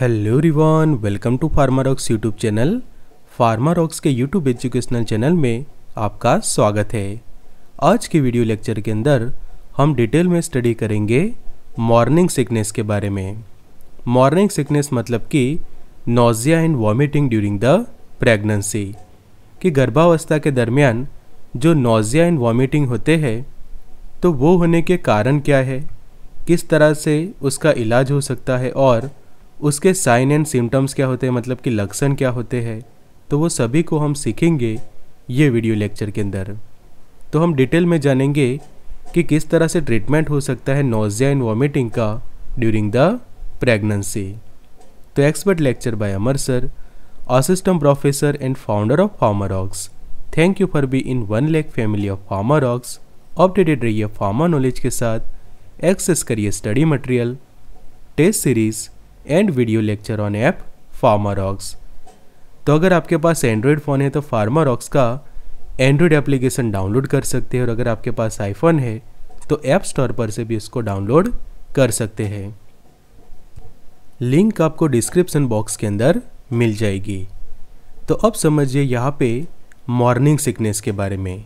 hello रिवान welcome to Pharmarox YouTube channel Pharmarox के YouTube educational channel में आपका स्वागत है आज के वीडियो लेक्चर के अंदर हम डिटेल में स्टडी करेंगे मॉर्निंग सिकनेस के बारे में मॉर्निंग सिकनेस मतलब कि nausea and vomiting during the pregnancy कि गर्भावस्था के दरमियान जो नोज़िया एंड वॉमिटिंग होते हैं तो वो होने के कारण क्या है किस तरह से उसका इलाज हो सकता है और उसके साइन एंड सिम्टम्स क्या होते हैं मतलब कि लक्षण क्या होते हैं तो वो सभी को हम सीखेंगे ये वीडियो लेक्चर के अंदर तो हम डिटेल में जानेंगे कि किस तरह से ट्रीटमेंट हो सकता है नोजिया एंड वॉमिटिंग का ड्यूरिंग द प्रेगनेंसी तो expert lecture by Amar sir professor and founder of Pharmarox thank you for being one lake family of Pharmarox updated रहिए फार्मा नॉलेज के साथ access करिए study material test series and video lecture on app Pharmarox तो अगर आपके पास Android phone है तो Pharmarocks का एंड्रॉयड एप्लीकेशन डाउनलोड कर सकते हैं और अगर आपके पास आईफोन है तो ऐप स्टोर पर से भी इसको डाउनलोड कर सकते हैं लिंक आपको डिस्क्रिप्शन बॉक्स के अंदर मिल जाएगी तो अब समझिए यहाँ पे मॉर्निंग सिकनेस के बारे में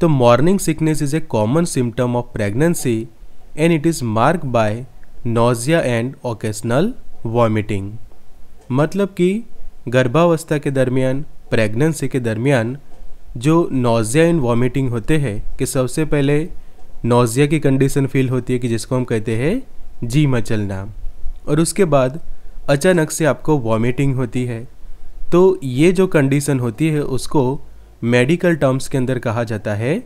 तो morning sickness is a common symptom of pregnancy and it is marked by nausea and occasional vomiting मतलब कि गर्भावस्था के दरमियान प्रेगनेंसी के दरमियान जो नोज़िया एंड वॉमिटिंग होते हैं कि सबसे पहले नोज़िया की कंडीशन फील होती है कि जिसको हम कहते हैं जी मचलना और उसके बाद अचानक से आपको वॉमिटिंग होती है तो ये जो कंडीशन होती है उसको मेडिकल टर्म्स के अंदर कहा जाता है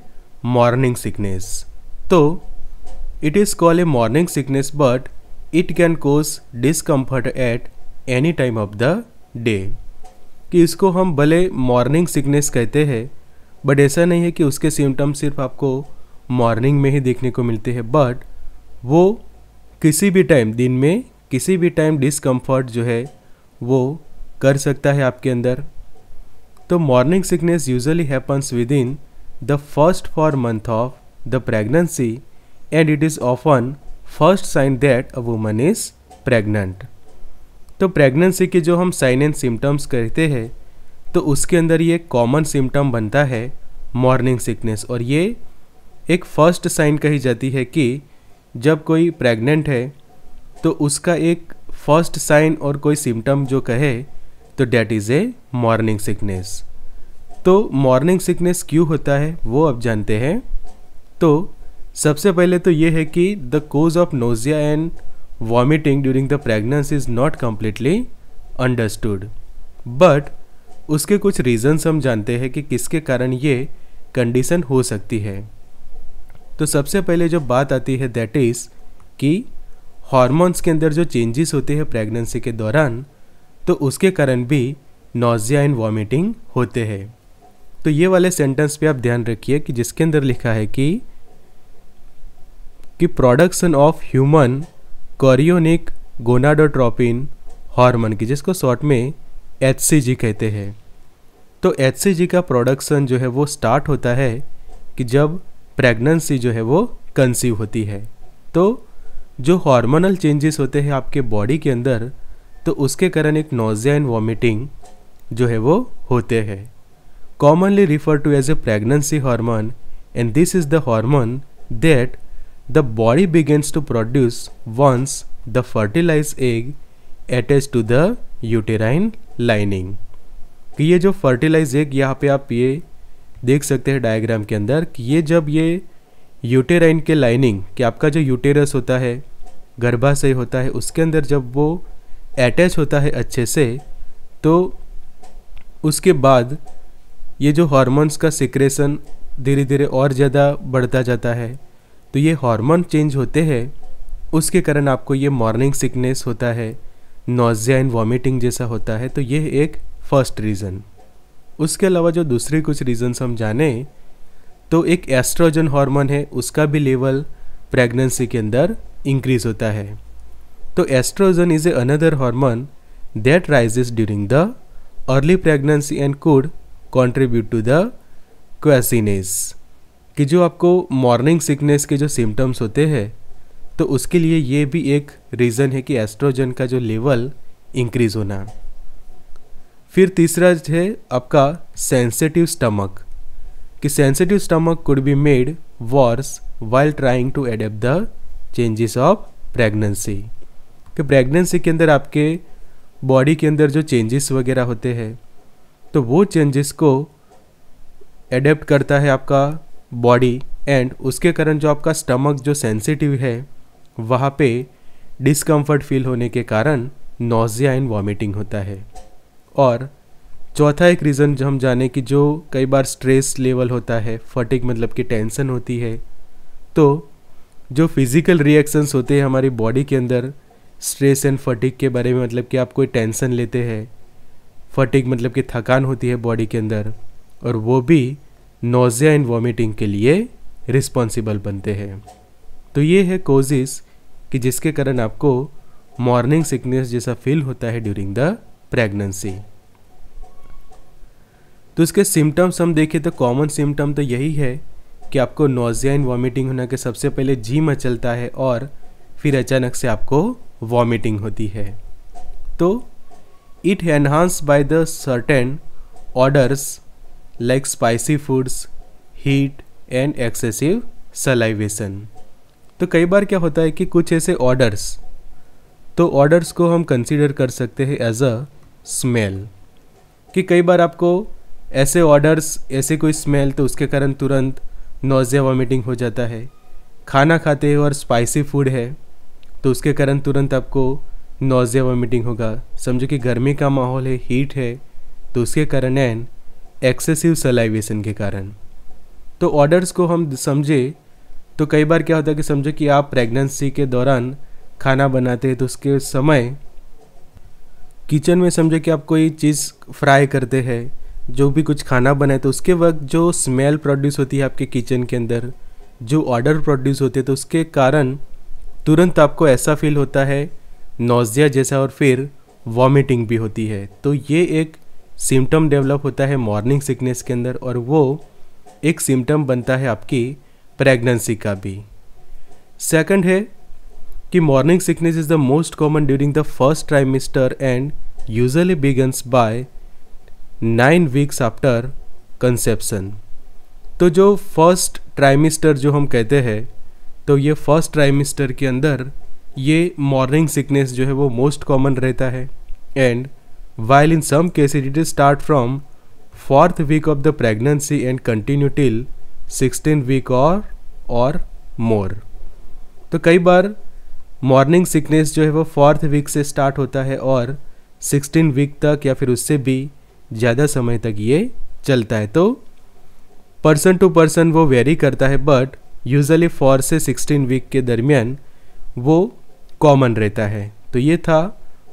मॉर्निंग सिकनेस तो It is called a morning sickness but it can cause discomfort at any time of the day कि इसको हम भले मॉर्निंग सिकनेस कहते हैं बट ऐसा नहीं है कि उसके सिम्टम्स सिर्फ आपको मॉर्निंग में ही देखने को मिलते हैं बट वो किसी भी टाइम दिन में किसी भी टाइम डिसकम्फर्ट जो है वो कर सकता है आपके अंदर तो morning sickness usually happens within the first four month of the pregnancy and it is often first sign that a woman is pregnant तो प्रेगनेंसी के जो हम साइन एंड सिम्टम्स कहते हैं तो उसके अंदर ये कॉमन सिम्टम बनता है मॉर्निंग सिकनेस और ये एक फर्स्ट साइन कही जाती है कि जब कोई प्रेग्नेंट है तो उसका एक फर्स्ट साइन और कोई सिम्टम जो कहे तो that is a morning sickness तो मॉर्निंग सिकनेस क्यों होता है वो आप जानते हैं तो सबसे पहले तो ये है कि the cause of nausea and vomiting during the pregnancy is not completely understood but उसके कुछ रीजन्स हम जानते हैं कि किसके कारण ये कंडीशन हो सकती है तो सबसे पहले जो बात आती है दैट इज़ कि हॉर्मोन्स के अंदर जो चेंजेस होते हैं प्रेगनेंसी के दौरान तो उसके कारण भी नोजिया एंड वॉमिटिंग होते हैं तो ये वाले सेंटेंस पे आप ध्यान रखिए कि जिसके अंदर लिखा है कि कि production of human chorionic gonadotropin hormone की जिसको शॉर्ट में एच कहते हैं तो एच का प्रोडक्शन जो है वो स्टार्ट होता है कि जब प्रेगनेंसी जो है वो कंसीव होती है तो जो हार्मोनल चेंजेस होते हैं आपके बॉडी के अंदर तो उसके कारण एक नोजिया एंड वॉमिटिंग जो है वो होते हैं commonly refer to as a pregnancy hormone and this is the hormone that the body begins to produce once the fertilized egg attached to the uterine lining कि ये जो फर्टिलाइज एग यहाँ पे आप ये देख सकते हैं डायग्राम के अंदर कि ये जब ये यूटेराइन के लाइनिंग कि आपका जो यूटेरस होता है गर्भाशय होता है उसके अंदर जब वो अटैच होता है अच्छे से तो उसके बाद ये जो हॉर्मोन्स का सिक्रेशन धीरे धीरे और ज़्यादा बढ़ता जाता है तो ये हार्मोन चेंज होते हैं उसके कारण आपको ये मॉर्निंग सिकनेस होता है नोजिया एंड वॉमिटिंग जैसा होता है तो ये एक फर्स्ट रीज़न उसके अलावा जो दूसरे कुछ रीज़न्स हम जाने तो एक एस्ट्रोजन हार्मोन है उसका भी लेवल प्रेगनेंसी के अंदर इंक्रीज होता है तो estrogen is a another hormone that rises during the early pregnancy and could contribute to the queasiness कि जो आपको मॉर्निंग सिकनेस के जो सिम्टम्स होते हैं तो उसके लिए ये भी एक रीज़न है कि एस्ट्रोजन का जो लेवल इंक्रीज होना फिर तीसरा है आपका सेंसिटिव स्टमक कि sensitive stomach could be made worse while trying to adapt the changes of pregnancy कि प्रेगनेंसी के अंदर आपके बॉडी के अंदर जो चेंजेस वगैरह होते हैं तो वो चेंजेस को एडेप्ट करता है आपका बॉडी एंड उसके कारण जो आपका स्टमक जो सेंसिटिव है वहाँ पे डिसकम्फर्ट फील होने के कारण नोज़िया एंड वॉमिटिंग होता है और चौथा एक रीज़न जो हम जाने कि जो कई बार स्ट्रेस लेवल होता है फटिक मतलब कि टेंशन होती है तो जो फिज़िकल रिएक्शंस होते हैं हमारी बॉडी के अंदर स्ट्रेस एंड फटिक के बारे में मतलब कि आप कोई टेंशन लेते हैं फटिक मतलब कि थकान होती है बॉडी के अंदर और वो भी नोज़िया एंड वॉमिटिंग के लिए रिस्पॉन्सिबल बनते हैं तो ये है कोजिस कि जिसके कारण आपको मॉर्निंग सिकनेस जैसा फील होता है ड्यूरिंग द प्रेगनेंसी तो इसके सिम्टम्स हम देखें तो कॉमन सिम्टम तो यही है कि आपको नोज़िया एंड वॉमिटिंग होना के सबसे पहले जी मचलता है और फिर अचानक से आपको वॉमिटिंग होती है तो it enhance by the certain odours like spicy foods heat and excessive salivation तो कई बार क्या होता है कि कुछ ऐसे ऑर्डर्स तो ऑर्डर्स को हम कंसीडर कर सकते हैं एज अ स्मेल कि कई बार आपको ऐसे ऑर्डर्स ऐसे कोई स्मेल तो उसके कारण तुरंत नोजिया वॉमिटिंग हो जाता है खाना खाते हैं और स्पाइसी फूड है तो उसके कारण तुरंत आपको नोजिया वॉमिटिंग होगा समझो कि गर्मी का माहौल है हीट है तो उसके कारण एंड एक्सेसिव सलाइवेशन के कारण तो ऑर्डर्स को हम समझे तो कई बार क्या होता है कि समझो कि आप प्रेगनेंसी के दौरान खाना बनाते हैं तो उसके समय किचन में समझो कि आप कोई चीज़ फ्राई करते हैं जो भी कुछ खाना बनाए तो उसके वक्त जो स्मेल प्रोड्यूस होती है आपके किचन के अंदर जो ऑर्डर प्रोड्यूस होते हैं तो उसके कारण तुरंत आपको ऐसा फील होता है नोज़िया जैसा और फिर वॉमिटिंग भी होती है तो ये एक सिम्टम डेवलप होता है मॉर्निंग सिकनेस के अंदर और वो एक सिम्टम बनता है आपकी प्रेगनेंसी का भी सेकंड है कि morning sickness is the most common during the first trimester and usually begins by nine weeks after conception तो जो फर्स्ट ट्राइमिस्टर जो हम कहते हैं तो ये फर्स्ट ट्राइमिस्टर के अंदर ये मॉर्निंग सिकनेस जो है वो मोस्ट कॉमन रहता है and while in some cases it is start from fourth week of the pregnancy and continue till 16th week or और मोर तो कई बार मॉर्निंग सिकनेस जो है वो फोर्थ वीक से स्टार्ट होता है और सिक्सटीन वीक तक या फिर उससे भी ज़्यादा समय तक ये चलता है तो पर्सन टू पर्सन वो वेरी करता है बट यूजली फोर से सिक्सटीन वीक के दरमियान वो कॉमन रहता है तो ये था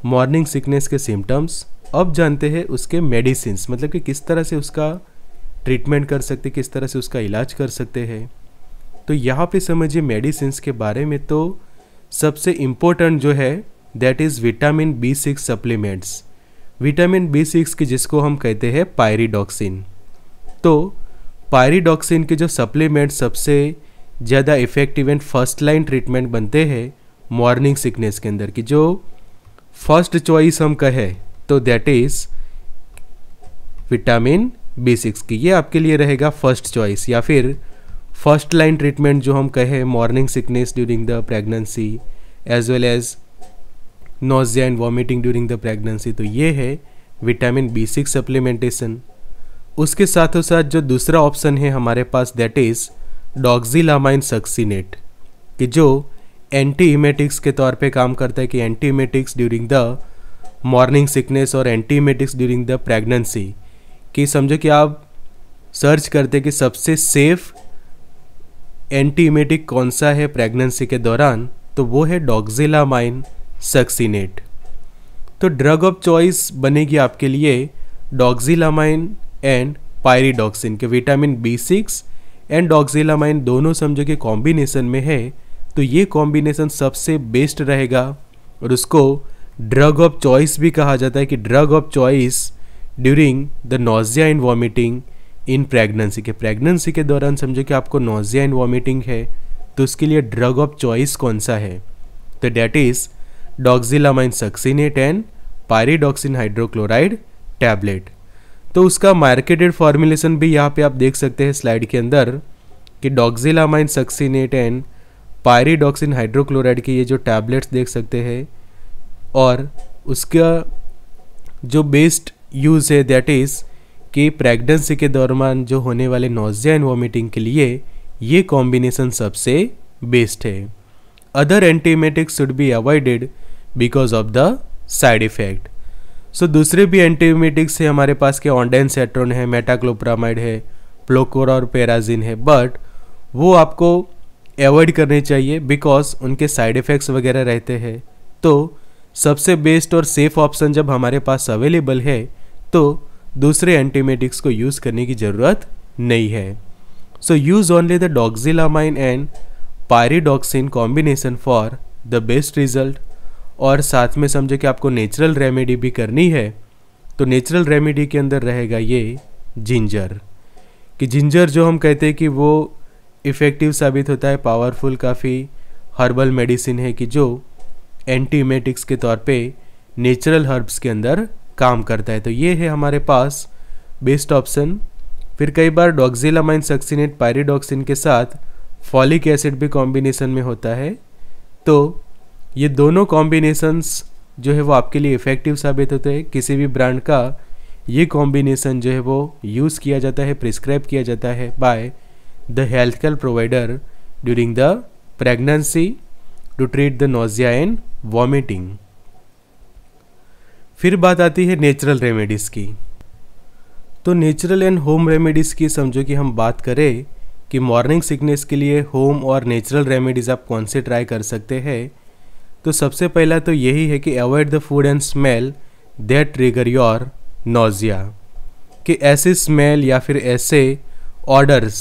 मॉर्निंग सिकनेस के सिम्टम्स अब जानते हैं उसके मेडिसिन मतलब कि किस तरह से उसका ट्रीटमेंट कर सकते किस तरह से उसका इलाज कर सकते हैं तो यहाँ पे समझिए मेडिसिन के बारे में तो सबसे इम्पोर्टेंट जो है that is vitamin B six supplements vitamin B six की जिसको हम कहते हैं पायरीडॉक्सिन तो पायरीडॉक्सिन के जो सप्लीमेंट सबसे ज़्यादा effective and first line treatment बनते हैं मॉर्निंग सिकनेस के अंदर की जो फर्स्ट चॉइस हम कहें तो that is vitamin B six की ये आपके लिए रहेगा फर्स्ट चॉइस या फिर फर्स्ट लाइन ट्रीटमेंट जो हम कहे morning sickness during the pregnancy as well as nausea and vomiting during the pregnancy तो ये है विटामिन बी सिक्स सप्लीमेंटेशन उसके साथ साथ जो दूसरा ऑप्शन है हमारे पास दैट इज़ डॉक्जिलामाइन सक्सीनेट कि जो एंटी इमेटिक्स के तौर पे काम करता है कि anti emetics during the morning sickness और एंटीमेटिक्स ड्यूरिंग द प्रेगनेंसी कि समझो कि आप सर्च करते कि सबसे सेफ़ एंटीमेटिक कौन सा है प्रेगनेंसी के दौरान तो वो है माइन सक्सीनेट तो ड्रग ऑफ चॉइस बनेगी आपके लिए डॉक्जिलामाइन एंड पायरीडॉक्सिन के vitamin B six and doxylamine दोनों समझो कि कॉम्बिनेसन में है तो ये कॉम्बिनेसन सबसे बेस्ट रहेगा और उसको ड्रग ऑफ चॉइस भी कहा जाता है कि drug of choice during the nausea and vomiting in pregnancy के प्रेगनेंसी के दौरान समझो कि आपको नोजिया एंड वॉमिटिंग है तो उसके लिए ड्रग ऑफ चॉइस कौन सा है तो that is doxylamine succinate and pyridoxine hydrochloride tablet तो उसका मार्केटेड फॉर्मुलेशन भी यहाँ पे आप देख सकते हैं स्लाइड के अंदर कि doxylamine succinate and pyridoxine hydrochloride के ये जो टैबलेट्स देख सकते हैं और उसका जो बेस्ट यूज़ है दैट इज़ कि प्रेगनेंसी के दौरान जो होने वाले नोजिया एंड वॉमिटिंग के लिए ये कॉम्बिनेशन सबसे बेस्ट है other antibiotics should be avoided because of the side effect so दूसरे भी एंटीबायोटिक्स है हमारे पास के ऑनडेन सेट्रोन है मेटाक्लोप्रामाइड है प्लोकोर और पेराजिन है बट वो आपको अवॉइड करने चाहिए बिकॉज उनके साइड इफ़ेक्ट्स वगैरह रहते हैं तो सबसे बेस्ट और सेफ ऑप्शन जब हमारे पास अवेलेबल है तो दूसरे एंटीमेटिक्स को यूज़ करने की ज़रूरत नहीं है so use only the doxylamine and pyridoxine combination for the best result और साथ में समझो कि आपको नेचुरल रेमेडी भी करनी है तो नेचुरल रेमेडी के अंदर रहेगा ये जिंजर कि जिंजर जो हम कहते हैं कि वो इफ़ेक्टिव साबित होता है पावरफुल काफ़ी हर्बल मेडिसिन है कि जो एंटीमेटिक्स के तौर पे नेचुरल हर्ब्स के अंदर काम करता है तो ये है हमारे पास बेस्ट ऑप्शन फिर कई बार डॉक्जिलामाइन सक्सिनेट पायरीडॉक्सिन के साथ फॉलिक एसिड भी कॉम्बिनेशन में होता है तो ये दोनों कॉम्बिनेसन्स जो है वो आपके लिए इफ़ेक्टिव साबित होते हैं किसी भी ब्रांड का ये कॉम्बिनेसन जो है वो यूज़ किया जाता है प्रिस्क्राइब किया जाता है by the health care provider during the pregnancy to treat the nausea and vomiting फिर बात आती है नेचुरल रेमेडीज़ की तो नेचुरल एंड होम रेमेडीज़ की समझो कि हम बात करें कि मॉर्निंग सिकनेस के लिए होम और नेचुरल रेमेडीज़ आप कौन से ट्राई कर सकते हैं तो सबसे पहला तो यही है कि avoid the food and smell that trigger your nausea कि ऐसे स्मेल या फिर ऐसे ऑर्डर्स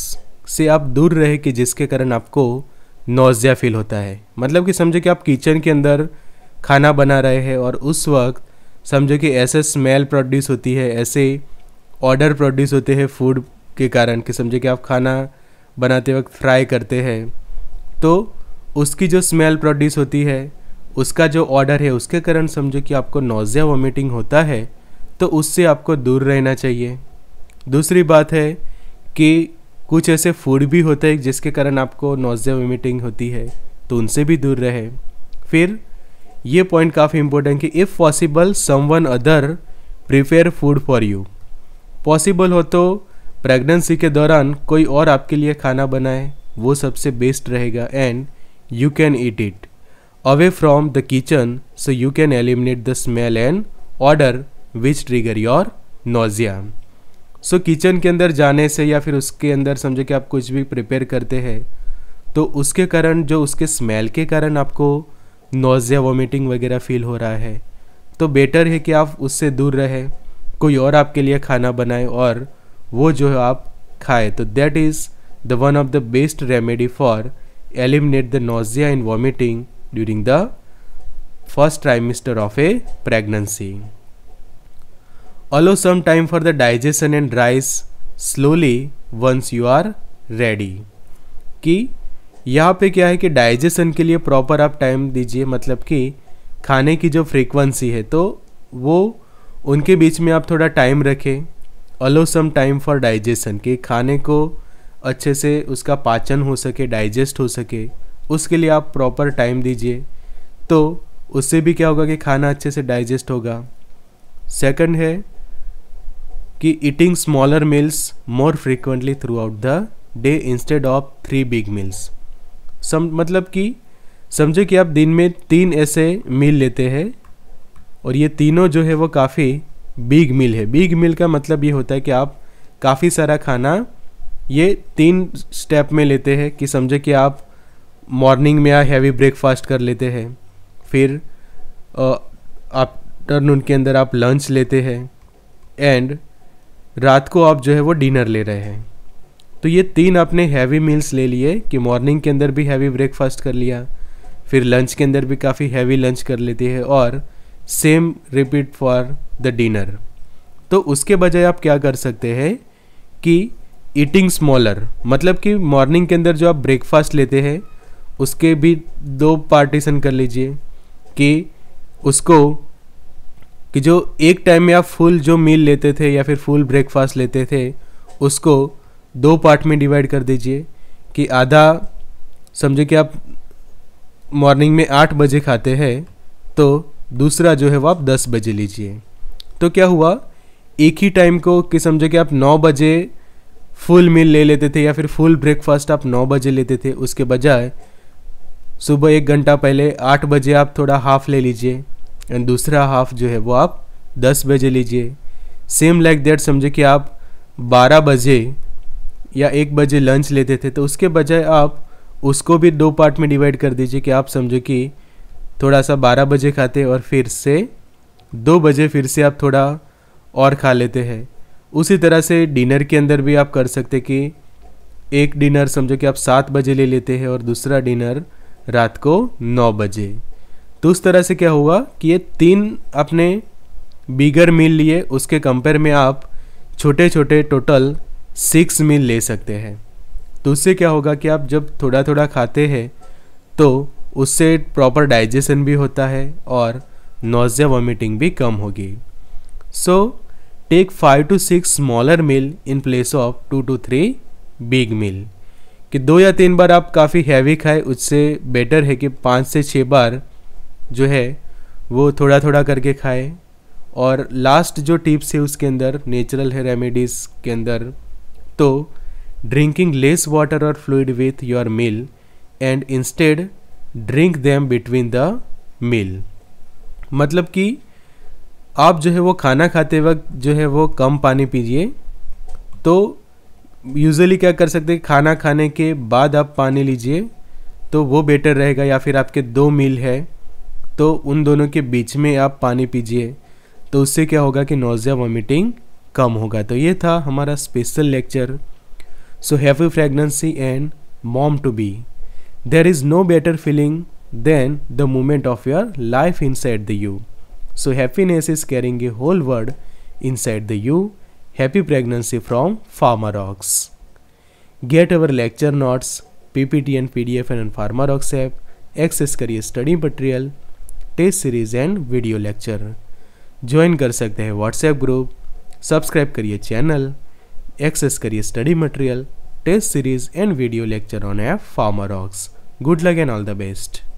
से आप दूर रहे कि जिसके कारण आपको नोज़िया फील होता है मतलब कि समझो कि आप किचन के अंदर खाना बना रहे हैं और उस वक्त समझो कि ऐसे स्मेल प्रोड्यूस होती है ऐसे ऑर्डर प्रोड्यूस होते हैं फूड के कारण कि समझो कि आप खाना बनाते वक्त फ्राई करते हैं तो उसकी जो स्मेल प्रोड्यूस होती है उसका जो ऑर्डर है उसके कारण समझो कि आपको नोज़िया वॉमिटिंग होता है तो उससे आपको दूर रहना चाहिए दूसरी बात है कि कुछ ऐसे फूड भी होते हैं जिसके कारण आपको नोजिया वोमिटिंग होती है तो उनसे भी दूर रहे फिर ये पॉइंट काफ़ी इम्पोर्टेंट कि if possible someone other prepare food for you possible हो तो प्रेगनेंसी के दौरान कोई और आपके लिए खाना बनाए वो सबसे बेस्ट रहेगा and you can eat it away from the kitchen so you can eliminate the smell and order which trigger your nausea so kitchen के अंदर जाने से या फिर उसके अंदर समझो कि आप कुछ भी प्रिपेयर करते हैं तो उसके कारण जो उसके स्मेल के कारण आपको नोज़िया वॉमिटिंग वगैरह फील हो रहा है तो बेटर है कि आप उससे दूर रहें कोई और आपके लिए खाना बनाए और वो जो है आप खाए तो that is the one of the best remedy for eliminate the nausea and vomiting during the first trimester of a pregnancy allow some time for the digestion and rise slowly once you are ready कि यहाँ पे क्या है कि digestion के लिए proper आप time दीजिए मतलब कि खाने की जो फ्रीक्वेंसी है तो वो उनके बीच में आप थोड़ा टाइम रखें allow some time for digestion कि खाने को अच्छे से उसका पाचन हो सके डाइजेस्ट हो सके उसके लिए आप प्रॉपर टाइम दीजिए तो उससे भी क्या होगा कि खाना अच्छे से डाइजेस्ट होगा सेकंड है कि eating smaller meals more frequently throughout the day instead of three big meals some मतलब कि समझो कि आप दिन में तीन ऐसे मील लेते हैं और ये तीनों जो है वो काफ़ी बिग मील है बिग मील का मतलब ये होता है कि आप काफ़ी सारा खाना ये तीन स्टेप में लेते हैं कि समझो कि आप मॉर्निंग में हैवी ब्रेकफास्ट कर लेते हैं फिर आफ्टरनून के अंदर आप लंच लेते हैं एंड रात को आप जो है वो डिनर ले रहे हैं तो ये तीन आपने हैवी मील्स ले लिए कि मॉर्निंग के अंदर भी हैवी ब्रेकफास्ट कर लिया फिर लंच के अंदर भी काफ़ी हैवी लंच कर लेती है और same repeat for the dinner तो उसके बजाय आप क्या कर सकते हैं कि ईटिंग स्मॉलर मतलब कि मॉर्निंग के अंदर जो आप ब्रेकफास्ट लेते हैं उसके भी दो पार्टीशन कर लीजिए कि उसको कि जो एक टाइम में आप फुल जो मील लेते थे या फिर फुल ब्रेकफास्ट लेते थे उसको दो पार्ट में डिवाइड कर दीजिए कि आधा समझे कि आप मॉर्निंग में आठ बजे खाते हैं तो दूसरा जो है वो आप दस बजे लीजिए तो क्या हुआ एक ही टाइम को कि समझो कि आप नौ बजे फुल मील ले लेते थे या फिर फुल ब्रेकफास्ट आप नौ बजे लेते थे उसके बजाय सुबह एक घंटा पहले आठ बजे आप थोड़ा हाफ ले लीजिए एंड दूसरा हाफ जो है वो आप दस बजे लीजिए सेम लाइक दैट समझे कि आप बारह बजे या एक बजे लंच लेते थे तो उसके बजाय आप उसको भी दो पार्ट में डिवाइड कर दीजिए कि आप समझो कि थोड़ा सा बारह बजे खाते और फिर से दो बजे फिर से आप थोड़ा और खा लेते हैं उसी तरह से डिनर के अंदर भी आप कर सकते कि एक डिनर समझो कि आप सात बजे ले लेते हैं और दूसरा डिनर रात को नौ बजे तो उस तरह से क्या होगा कि ये तीन अपने बिगर मील लिए उसके कंपेयर में आप छोटे छोटे टोटल सिक्स मील ले सकते हैं तो उससे क्या होगा कि आप जब थोड़ा थोड़ा खाते हैं तो उससे प्रॉपर डाइजेशन भी होता है और नोजिया वॉमिटिंग भी कम होगी so take five to six smaller meal in place of two to three big meal कि दो या तीन बार आप काफ़ी हैवी खाए उससे बेटर है कि पाँच से छः बार जो है वो थोड़ा थोड़ा करके खाएं और लास्ट जो टिप्स है उसके अंदर नेचुरल है रेमेडीज़ के अंदर तो ड्रिंकिंग लेस वाटर और fluid with your meal and instead drink them between the meal मतलब कि आप जो है वो खाना खाते वक्त जो है वो कम पानी पीजिए तो यूजुअली क्या कर सकते हैं खाना खाने के बाद आप पानी लीजिए तो वो बेटर रहेगा या फिर आपके दो मील है तो उन दोनों के बीच में आप पानी पीजिए तो उससे क्या होगा कि नोज़िया वॉमिटिंग कम होगा तो ये था हमारा special lecture so happy pregnancy and mom to be there is no better feeling than the moment of your life inside the you so happiness is carrying a whole world inside the you happy pregnancy from Pharma Ox get our lecture notes P P T and F and Pharma Ox app access करिए study material test series and video lecture join कर सकते हैं WhatsApp group subscribe करिए channel access करिए study material test series and video lecture on a Pharma Ox good luck and all the best